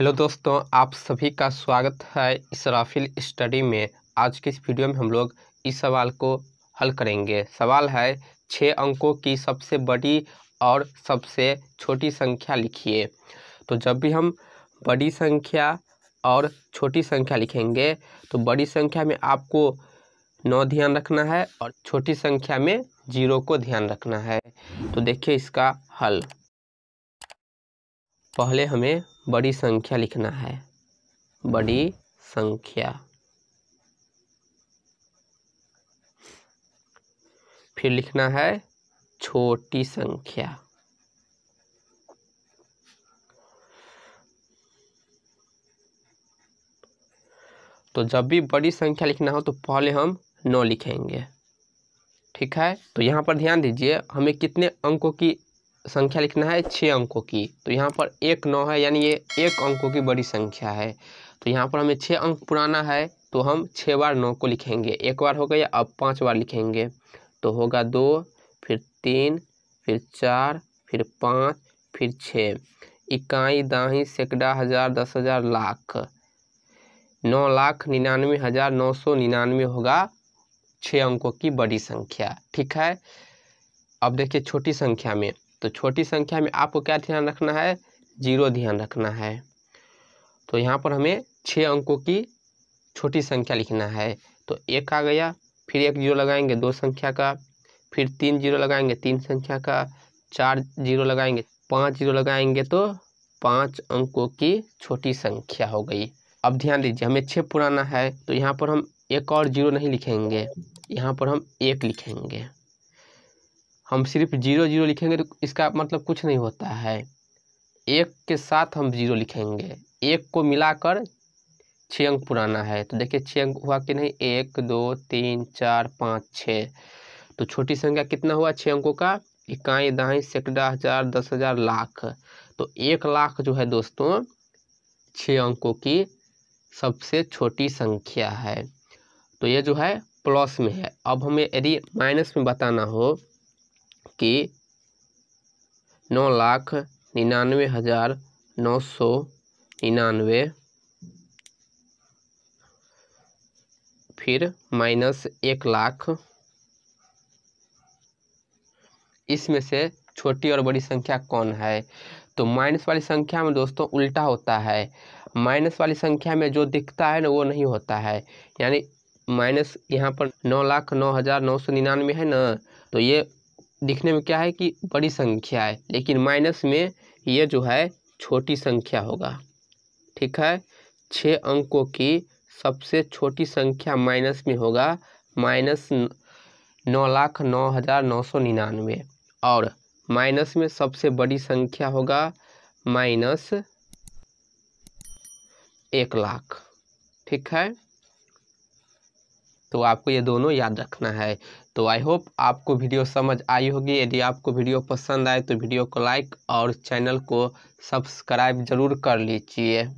hello दोस्तों आप सभी का स्वागत है इसराफिल स्टडी में आज के इस वीडियो में हम लोग इस सवाल को हल करेंगे सवाल है छः अंकों की सबसे बड़ी और सबसे छोटी संख्या लिखिए तो जब भी हम बड़ी संख्या और छोटी संख्या लिखेंगे तो बड़ी संख्या में आपको नौ ध्यान रखना है और छोटी संख्या में जीरो को ध्यान रखना है तो देखिए इसका हल पहले हमें बड़ी संख्या लिखना है बड़ी संख्या फिर लिखना है छोटी संख्या तो जब भी बड़ी संख्या लिखना हो तो पहले हम नौ लिखेंगे ठीक है तो यहाँ पर ध्यान दीजिए हमें कितने अंकों की संख्या लिखना है छः अंकों की तो यहाँ पर एक नौ है यानी ये एक अंकों की बड़ी संख्या है तो यहाँ पर हमें छः अंक पुराना है तो हम छः बार नौ को लिखेंगे एक बार हो गया अब पाँच बार लिखेंगे तो होगा दो फिर तीन फिर चार फिर पाँच फिर छः इकाई दाही सैकड़ा हज़ार दस हज़ार लाख नौ लाख निन्यानवे हज़ार नौ सौ निन्यानवे होगा छः अंकों की बड़ी संख्या ठीक है अब देखिए छोटी संख्या में तो छोटी संख्या में आपको क्या ध्यान रखना है जीरो ध्यान रखना है तो यहाँ पर हमें छः अंकों की छोटी संख्या लिखना है तो एक आ गया फिर एक जीरो लगाएंगे दो संख्या का फिर तीन जीरो लगाएंगे तीन संख्या का चार जीरो लगाएंगे पाँच जीरो लगाएंगे तो पाँच अंकों की छोटी संख्या हो गई अब ध्यान दीजिए हमें छः पुराना है तो यहाँ पर हम एक और जीरो नहीं लिखेंगे यहाँ पर हम एक लिखेंगे हम सिर्फ जीरो जीरो लिखेंगे तो इसका मतलब कुछ नहीं होता है एक के साथ हम जीरो लिखेंगे एक को मिलाकर छः अंक पुराना है तो देखिए छः अंक हुआ कि नहीं एक दो तीन चार पाँच छः तो छोटी संख्या कितना हुआ छः अंकों का इकाई दहाई सैकड़ा हज़ार दस हज़ार लाख तो एक लाख जो है दोस्तों छः अंकों की सबसे छोटी संख्या है तो ये जो है प्लस में है अब हमें यदि माइनस में बताना हो के नौ लाख निन्यानवे हज़ार नौ सौ निन्यानवे फिर माइनस एक लाख इसमें से छोटी और बड़ी संख्या कौन है तो माइनस वाली संख्या में दोस्तों उल्टा होता है माइनस वाली संख्या में जो दिखता है ना वो नहीं होता है यानी माइनस यहाँ पर नौ लाख नौ हज़ार नौ सौ निन्यानवे है ना तो ये दिखने में क्या है कि बड़ी संख्या है लेकिन माइनस में ये जो है छोटी संख्या होगा ठीक है छः अंकों की सबसे छोटी संख्या माइनस में होगा माइनस नौ लाख नौ हज़ार नौ सौ निन्यानवे और माइनस में सबसे बड़ी संख्या होगा माइनस एक लाख ठीक है तो आपको ये दोनों याद रखना है तो आई होप आपको वीडियो समझ आई होगी यदि आपको वीडियो पसंद आए तो वीडियो को लाइक और चैनल को सब्सक्राइब ज़रूर कर लीजिए